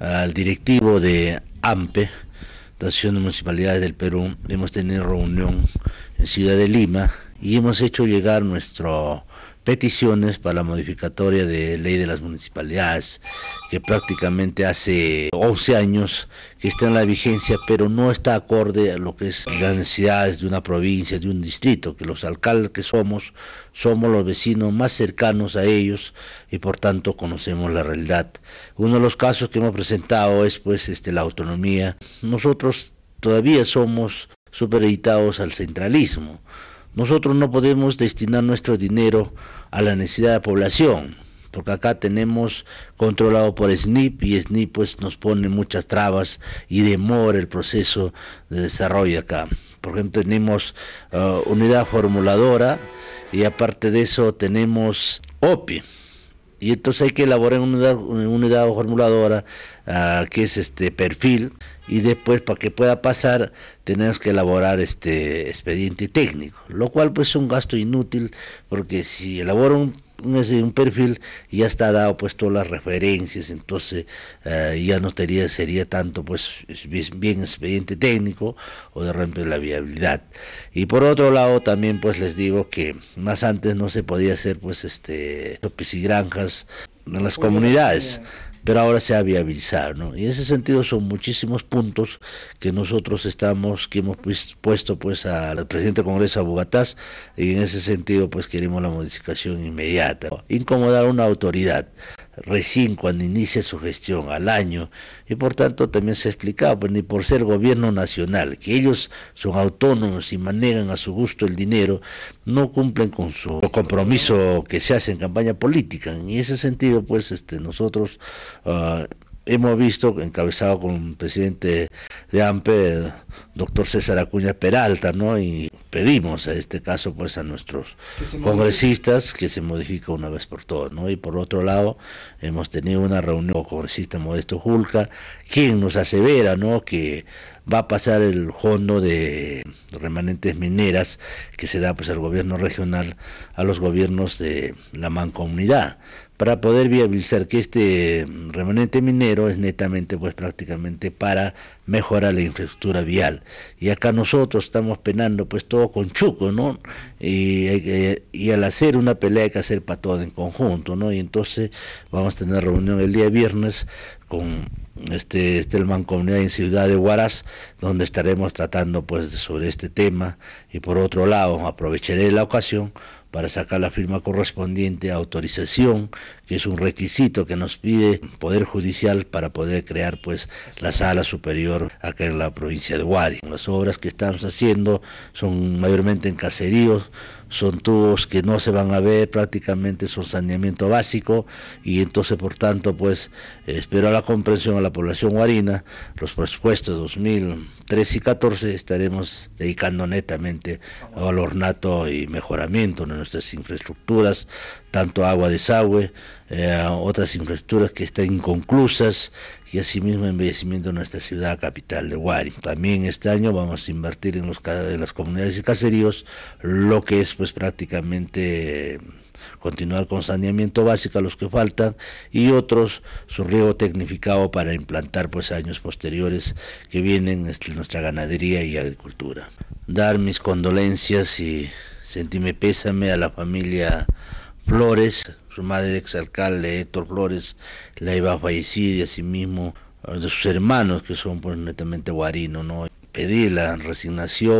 al directivo de AMPE, Asociación de Municipalidades del Perú, hemos tenido reunión en Ciudad de Lima y hemos hecho llegar nuestro peticiones para la modificatoria de ley de las municipalidades, que prácticamente hace 11 años que está en la vigencia, pero no está acorde a lo que es las necesidades de una provincia, de un distrito, que los alcaldes que somos, somos los vecinos más cercanos a ellos y por tanto conocemos la realidad. Uno de los casos que hemos presentado es pues este, la autonomía. Nosotros todavía somos supereditados al centralismo nosotros no podemos destinar nuestro dinero a la necesidad de la población, porque acá tenemos controlado por SNIP y SNIP pues nos pone muchas trabas y demora el proceso de desarrollo acá. Por ejemplo, tenemos eh, unidad formuladora y aparte de eso tenemos OPI y entonces hay que elaborar una unidad, una formuladora ah, que es este perfil y después para que pueda pasar tenemos que elaborar este expediente técnico, lo cual pues es un gasto inútil porque si elabora un un perfil ya está dado pues todas las referencias entonces eh, ya no sería, tanto pues bien expediente técnico o de repente la viabilidad y por otro lado también pues les digo que más antes no se podía hacer pues este granjas en las comunidades pero ahora se ha viabilizado. ¿no? Y en ese sentido son muchísimos puntos que nosotros estamos, que hemos pues, puesto pues al presidente del Congreso a Bogotá, y en ese sentido pues queremos la modificación inmediata. Incomodar a una autoridad recién cuando inicia su gestión al año y por tanto también se explicaba, pues ni por ser gobierno nacional, que ellos son autónomos y manejan a su gusto el dinero, no cumplen con su compromiso que se hace en campaña política. En ese sentido, pues este, nosotros ah, hemos visto, encabezado con el presidente de AMPE, doctor César Acuña Peralta, ¿no? Y pedimos a este caso, pues, a nuestros congresistas que se modifique una vez por todas, ¿no? Y por otro lado, hemos tenido una reunión con el congresista Modesto Julca, quien nos asevera, ¿no? Que va a pasar el fondo de remanentes mineras que se da, pues, al gobierno regional a los gobiernos de la mancomunidad para poder viabilizar que este remanente minero es netamente pues prácticamente para mejorar la infraestructura vial. Y acá nosotros estamos penando pues todo con chuco, ¿no? Y, eh, al hacer una pelea hay que hacer para todo en conjunto, ¿no? Y entonces vamos a tener reunión el día viernes con este, este mancomunidad en Ciudad de Huaraz, donde estaremos tratando pues sobre este tema y por otro lado aprovecharé la ocasión para sacar la firma correspondiente a autorización, que es un requisito que nos pide el Poder Judicial para poder crear pues la sala superior acá en la provincia de Huari. Las obras que estamos haciendo son mayormente en caseríos, son tubos que no se van a ver, prácticamente son saneamiento básico y entonces por tanto pues espero a la comprensión a la población guarina, los presupuestos 2013 y 14 estaremos dedicando netamente al ornato y mejoramiento de nuestras infraestructuras, tanto agua, desagüe, eh, otras infraestructuras que están inconclusas, y asimismo embellecimiento de nuestra ciudad capital de Huari. También este año vamos a invertir en, los, las comunidades y caseríos, lo que es pues prácticamente continuar con saneamiento básico a los que faltan y otros su riego tecnificado para implantar pues años posteriores que vienen este, nuestra ganadería y agricultura. Dar mis condolencias y sentirme pésame a la familia Flores, su madre, ex alcalde Héctor Flores, la iba a fallecir y asimismo eh, de sus hermanos que son pues netamente guarinos, ¿no? Pedir la resignación